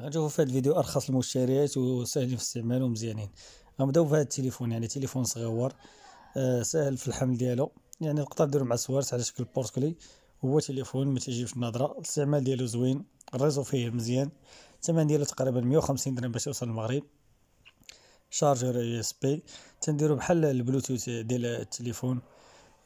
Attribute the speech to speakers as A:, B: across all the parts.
A: غنشوفو في هاد الفيديو ارخص المشتريات وساهلين في الاستعمال ومزيانين غنبداو بهاد التليفون يعني تليفون صغيور سهل آه، ساهل في الحمل ديالو يعني تقدر ديرو مع سوارت على شكل بورتكلي هو تليفون ما تيجيبش النظره الاستعمال ديالو زوين الريزو فيه مزيان الثمن ديالو تقريبا 150 درهم باش يوصل المغرب شارجر يو اس بي تنديرو بحال البلوتوث ديال التليفون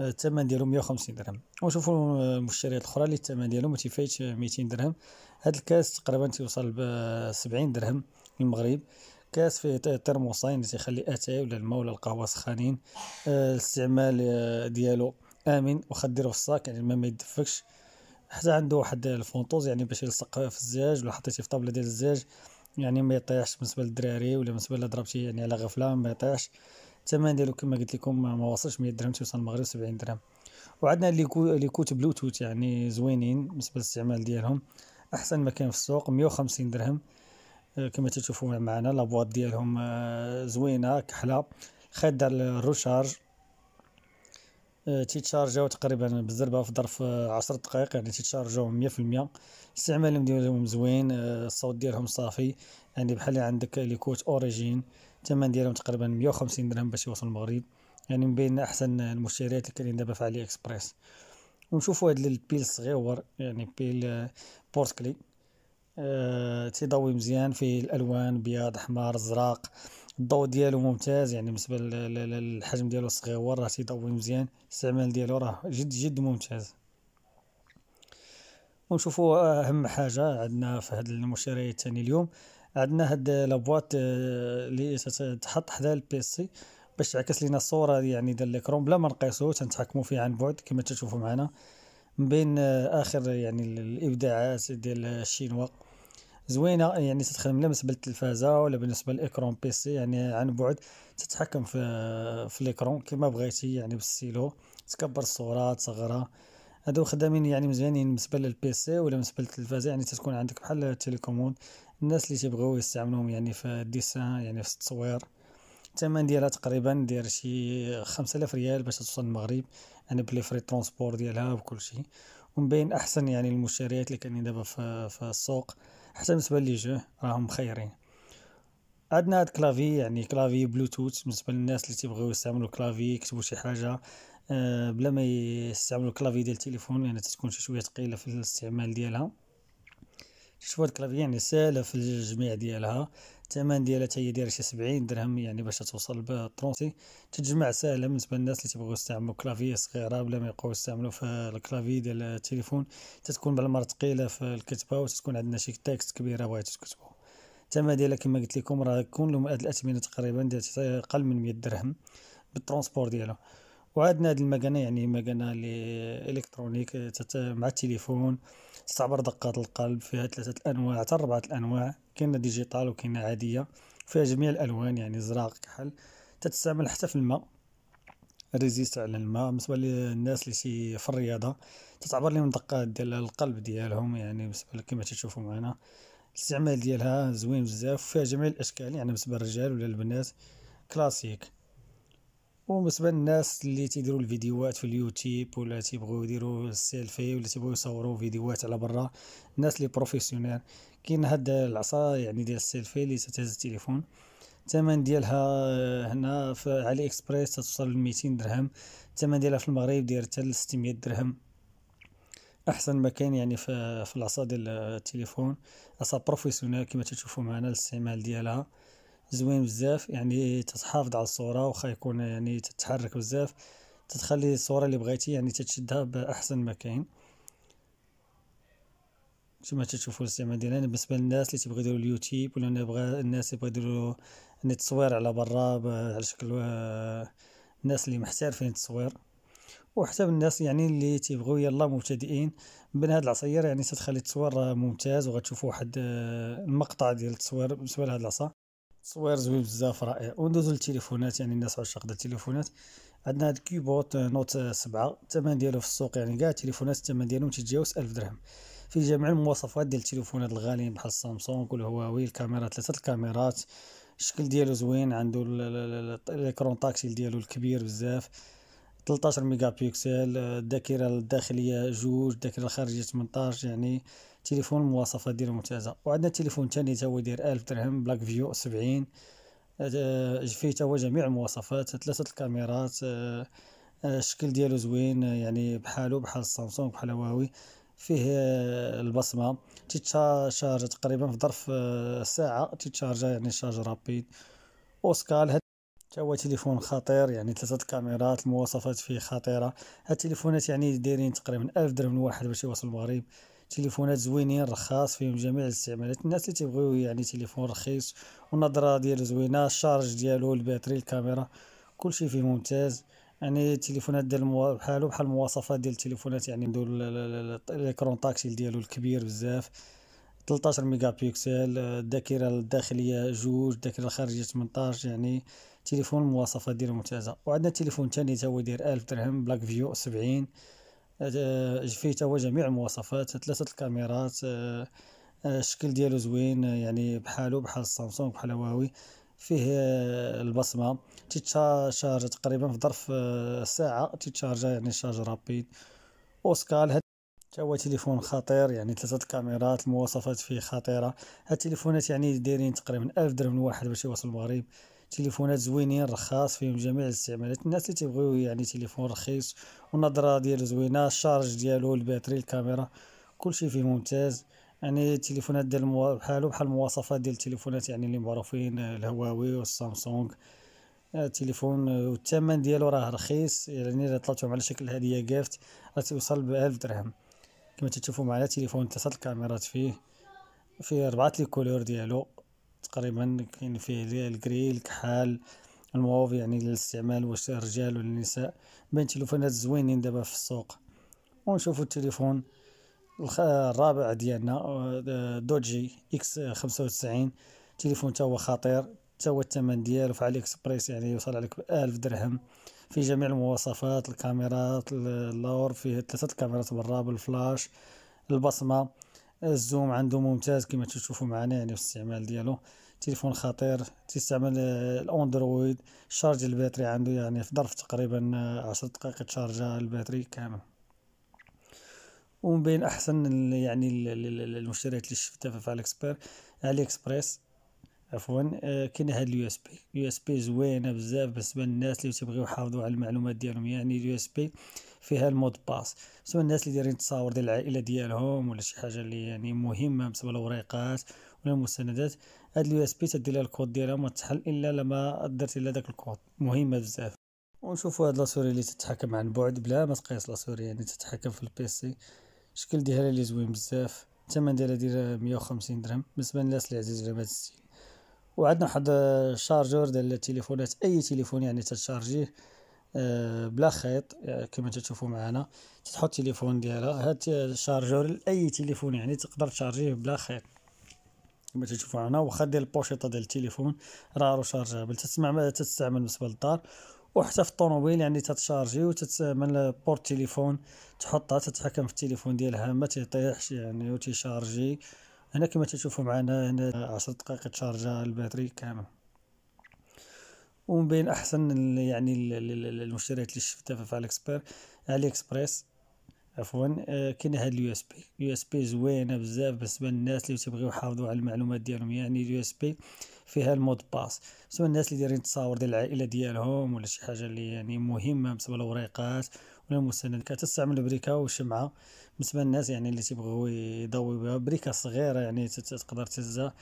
A: الثمن ديالو 150 درهم وشوفوا المشتريات آه، الاخرى اللي الثمن ديالهم ما تيفايتش 200 درهم هاد الكاس تقريبا تيوصل ب 70 درهم المغرب كاس فيه ترموسين اللي تيخلي اتاي ولا الماء ولا القهوه سخانين آه، الاستعمال آه، ديالو امن وخا ديرو في الصاك يعني الماء ما يدفكش حتى عنده واحد الفونطوز يعني باش يلصق في الزجاج ولا حطيتيه في طابله ديال الزجاج يعني ما يطيحش بالنسبه للدراري ولا بالنسبه لضربتي يعني على غفله ما يطيحش الثمن ديالو كما قلت لكم ما واصلش 100 درهم توصل المغرب 70 درهم وعندنا ليكوت بلوتوث يعني زوينين بالنسبه للاستعمال ديالهم احسن ما كان في السوق 150 درهم آه، كما تشوفوا معنا لابواط ديالهم آه، زوينه كحله خاده الروشارج آه، تيتشارجاو تقريبا بالزربه في ظرف 10 دقائق يعني تيتشارجاو 100% استعمالهم ديالهم زوين الصوت ديالهم صافي يعني بحال عندك ليكوت اوريجين الثمن ديالهم تقريبا 150 درهم باش يوصل المغرب يعني من بين احسن المشتريات اللي كاينين دابا في علي اكسبريس ونشوفوا هاد البيل صغيور يعني بيل بورتكلي أه تيضوي مزيان فيه الالوان بياض احمر زرق الضوء ديالو ممتاز يعني بالنسبه للحجم ديالو صغيور راه تيضوي مزيان الاستعمال ديالو راه جد جد ممتاز ونشوفوا آه، اهم حاجه عندنا في هاد المشتريات الثاني اليوم عندنا هاد لابواط آه، اللي تحط حدا البي سي باش تعكس لينا الصوره يعني ديال ليكرون بلا ما نقيسو تنتحكموا فيه عن بعد كما تشوفوا معنا من بين آه، اخر يعني الابداعات ديال الشينوا زوينه يعني تتخدم لا بالنسبه للتلفازه ولا بالنسبه للاكرون بي سي يعني عن بعد تتحكم في آه، في الاكرون كما بغيتي يعني بالستيلو تكبر الصوره تصغرها هادو خدامين يعني مزيانين بالنسبه للبي سي ولا بالنسبه للتلفازه يعني تتكون عندك بحال تيليكوموند الناس اللي تيبغيو يستعملوهم يعني في الديسان يعني في التصوير الثمن ديالها تقريبا داير شي 5000 ريال باش توصل للمغرب انا يعني بلي فري ترونسبور ديالها وكل شيء ومن بين احسن يعني المشتريات اللي كاينين دابا في, في السوق حتى بالنسبه لي جو راهم خيرين عندنا هاد كلافي يعني كلافي بلوتوث بالنسبه للناس اللي تيبغيو يستعملوا كلافي يكتبوا شي حاجه آه، بلا ما يستعملوا كلافي ديال التليفون لان يعني تتكون شي شويه ثقيله في الاستعمال ديالها الشواد كلافي يعني ساهله في الجميع ديالها الثمن ديالها حتى هي دايره شي 70 درهم يعني باش توصل ب 30 تتجمع ساهله بالنسبه للناس اللي تيبغيو يستعملوا كلافيه صغيره بلا ما يبقاو يستعملوا في الكلافي ديال التليفون تتكون بعض المرات ثقيله في الكتابه وتكون عندنا شي تكست كبيره بغيتو تكتبو الثمن ديالها كما قلت لكم راه يكون لهم هاد الاثمنه تقريبا اقل من 100 درهم بالترونسبور ديالها وعندنا هذه المكنه يعني مكنه الكترونيك مع التليفون تستعبر دقات القلب فيها ثلاثه الانواع حتى اربعه الانواع كاينه ديجيتال وكاينه عاديه فيها جميع الالوان يعني زراق كحل تتستعمل حتى في الماء ريزيست على الماء بالنسبه للناس اللي شي في الرياضه تتعبر لهم دقات ديال القلب ديالهم يعني بالنسبه كما تشوفوا معنا الاستعمال ديالها زوين بزاف فيها جميع الاشكال يعني بالنسبه للرجال ولا البنات كلاسيك وبالنسبه للناس اللي تيديروا الفيديوهات في اليوتيوب ولا تيبغوا يديروا السيلفي ولا تيبغوا يصوروا فيديوهات على برا الناس اللي بروفيسيونيل كاين هاد العصا يعني ديال السيلفي اللي تتهز التليفون الثمن ديالها آه، هنا في علي اكسبريس تتوصل ل 200 درهم الثمن ديالها في المغرب داير حتى ل 600 درهم احسن مكان يعني في في العصا ديال التليفون عصا بروفيسيونيل كما تشوفوا معنا الاستعمال ديالها زوين بزاف يعني تتحافظ على الصوره واخا يكون يعني تتحرك بزاف تتخلي الصوره اللي بغيتي يعني تتشدها باحسن ما كاين كما تشوفوا الاستعمال ديالنا بالنسبه للناس اللي تبغي يديروا اليوتيوب ولا نبغى الناس اللي يبغي يديروا التصوير يعني على برا على شكل آه، الناس اللي محترفين التصوير وحتى الناس يعني اللي تيبغوا يلا مبتدئين من هاد العصير يعني تتخلي التصوير ممتاز وغتشوفوا واحد آه، المقطع ديال التصوير بالنسبه لهاد العصا تصوير زوين بزاف رائع وندوزو للتليفونات يعني الناس عشاق ديال التليفونات عندنا هاد كيبوت نوت آه، سبعة الثمن ديالو في السوق يعني كاع التليفونات الثمن ديالهم تيتجاوز ألف درهم فيه جميع المواصفات ديال التليفونات الغاليين بحال السامسونج والهواوي الكاميرا ثلاثة الكاميرات الشكل ديالو زوين عنده الاكرون تاكتيل ديالو الكبير بزاف 13 ميجا بيكسل آه، الذاكره الداخليه جوج الذاكره الخارجيه 18 يعني تليفون المواصفات ديالو ممتازه وعندنا تليفون ثاني تا هو يدير 1000 درهم بلاك فيو 70 آه، آه، فيه تا هو جميع المواصفات ثلاثه الكاميرات آه، الشكل ديالو زوين يعني بحالو بحال سامسونج بحال هواوي فيه البصمه تيتشارج تقريبا في ظرف ساعه تيتشارج يعني شارج رابيد اوسكال هاد حتى هو تليفون خطير يعني ثلاثه الكاميرات المواصفات فيه خطيره هاد التليفونات يعني دايرين تقريبا 1000 درهم الواحد باش يوصل المغرب تليفونات زوينين رخاص فيهم جميع الاستعمالات الناس اللي تيبغيو يعني تليفون رخيص والنظره ديالو زوينه الشارج ديالو الباتري الكاميرا كلشي فيه ممتاز يعني التليفونات ديال بحالو بحال المواصفات ديال التليفونات يعني عندو ليكرون تاكتيل ديالو الكبير بزاف 13 ميجا بيكسل الذاكره الداخليه جوج الذاكره الخارجيه 18 يعني تليفون المواصفات ديالو ممتازه وعندنا تليفون ثاني تا هو داير 1000 درهم بلاك فيو 70 فيه هو جميع المواصفات ثلاثة الكاميرات الشكل آه، آه، ديالو زوين آه، يعني بحالو بحال السامسونج بحال هواوي فيه البصمة تيتشارج تقريبا في ظرف ساعة تيتشارجا يعني شارج رابيد اوسكال هاد هو تليفون خطير يعني ثلاثة الكاميرات المواصفات فيه خطيرة هاد التليفونات يعني دايرين تقريبا ألف درهم الواحد باش يوصل المغرب تليفونات زوينين رخاص فيهم جميع الاستعمالات الناس اللي تيبغيو يعني تليفون رخيص والنظره ديالو زوينه الشارج ديالو الباتري الكاميرا كلشي فيه ممتاز يعني التليفونات ديال بحالو بحال المواصفات ديال التليفونات يعني اللي معروفين الهواوي والسامسونج التليفون آه، آه، والثمن ديالو راه رخيص يعني الا طلبتهم على شكل هديه قافت راه توصل ب 1000 درهم كما تشوفوا معنا تليفون تصل الكاميرات فيه فيه ربعه لي كولور ديالو تقريبا كاين فيه الكري الكحال المواظ يعني للاستعمال واش الرجال ولا النساء بين تليفونات زوينين دابا في السوق ونشوفوا التليفون الرابع ديالنا آه، دوجي اكس 95 تليفون تا هو خطير تا هو الثمن ديالو في علي اكسبريس يعني يوصل عليك ب 1000 درهم في جميع المواصفات الكاميرات اللور فيه ثلاثه الكاميرات بالراب الفلاش البصمه الزوم عنده ممتاز كما تشوفوا معنا يعني في الاستعمال ديالو تليفون خطير تستعمل آه، الاندرويد شارج الباتري عنده يعني في ظرف تقريبا آه، عشر دقائق تشارجا الباتري كامل ومن بين احسن يعني المشتريات اللي شفتها في اكسبير علي اكسبريس عفوا آه، كاين هاد اليو اس بي اليو اس بي زوينه بزاف بالنسبه للناس اللي تيبغيو يحافظوا على المعلومات ديالهم يعني اليو اس بي فيها المود باس بالنسبه للناس اللي دايرين تصاور ديال العائله ديالهم ولا شي حاجه اللي يعني مهمه بالنسبه للوريقات ولا المستندات هاد اليو اس بي تدي لها الكود ديالها ما تحل الا لما درت الا داك الكود مهمه بزاف ونشوفوا هاد لاسوري اللي تتحكم عن بعد بلا ما تقيس لاسوري يعني تتحكم في البيسي الشكل ديالها اللي زوين بزاف الثمن ديالها دير 150 درهم بالنسبه للناس اللي عزيز عليهم هاد السيل وعندنا واحد الشارجور ديال التليفونات اي تليفون يعني تشارجيه آه، بلا خيط آه، كما تشوفوا معنا تحط التليفون ديالها هاد الشارجور لاي تليفون يعني تقدر تشارجيه بلا خيط كما تشوفوا معنا واخا ديال البوشيطه ديال التليفون راه راه شارجابل تسمع تستعمل بالنسبه للدار وحتى في الطوموبيل يعني تتشارجي وتتعمل بورت تليفون تحطها تتحكم في التليفون ديالها ما تيطيحش يعني وتيشارجي هنا كما تشوفوا معنا هنا عشر دقائق تشارجا الباتري كامل ومن بين احسن يعني المشتريات اللي شفتها في علي اكسبير علي اكسبريس عفوا آه، كاين هاد اليو اس بي اليو اس بي زوينه بزاف بالنسبه للناس اللي تيبغيو يحافظوا على المعلومات ديالهم يعني اليو اس بي فيها المود باس بالنسبه الناس اللي دايرين تصاور ديال العائله ديالهم ولا شي حاجه اللي يعني مهمه بالنسبه للوريقات غير مستند كتستعمل بريكه وشمعه بالنسبه للناس يعني اللي تيبغيو يضوي بها بريكه صغيره يعني تقدر تهزها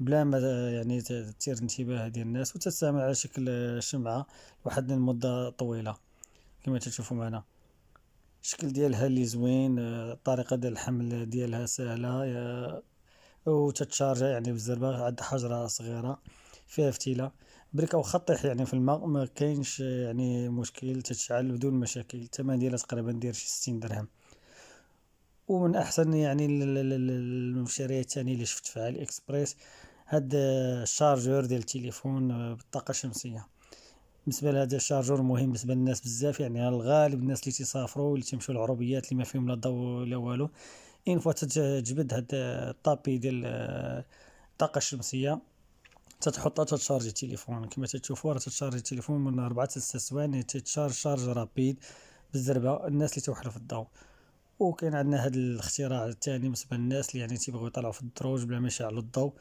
A: بلا ما يعني تثير انتباه ديال الناس وتستعمل على شكل شمعه لواحد المده طويله كما تشوفوا معنا الشكل ديالها اللي زوين آه، الطريقه ديال الحمل ديالها سهله آه، وتتشارجا يعني بالزربه عند حجره صغيره فيها فتيله بريك او خطيح يعني في الماء ما كاينش يعني مشكل تتشعل بدون مشاكل الثمن ديالها تقريبا دير شي 60 درهم ومن احسن يعني المشاريع الثانيه اللي شفت فيها الاكسبريس هاد الشارجور ديال التليفون آه، بالطاقه الشمسيه بالنسبه لهذا الشارجور مهم بالنسبه للناس بزاف يعني الغالب الناس اللي تيسافروا واللي تيمشيو العربيات اللي ما فيهم لا ضوء لا والو ان فوا تجبد هاد الطابي ديال آه، الطاقه الشمسيه تتحطها تتشارجي التليفون كما تشوفوا راه تتشارجي التليفون من 4 حتى 6 ثواني تتشارج شارج رابيد بالزربه الناس اللي توحلوا في الضوء وكاين عندنا هذا الاختراع الثاني بالنسبه للناس اللي يعني تيبغيو يطلعوا في الدروج بلا ما يشعلوا الضوء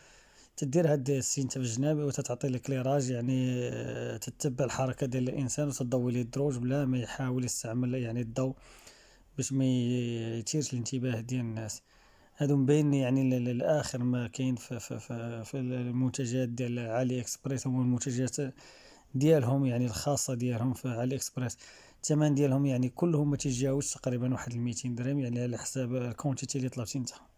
A: تدير هاد السين في الجناب وتتعطي الكليراج يعني آه، تتبع الحركه ديال الانسان وتضوي ليه الدروج بلا ما يحاول يستعمل يعني الضوء باش ما يثيرش الانتباه ديال الناس هادو مبين يعني الاخر ما كاين في, في, في, في المنتجات ديال علي اكسبريس هما المنتجات ديالهم يعني الخاصه ديالهم في علي اكسبريس الثمن ديالهم يعني كلهم ما تجاوز تقريبا واحد 200 درهم يعني على حساب الكونتيتي اللي طلبتي نتا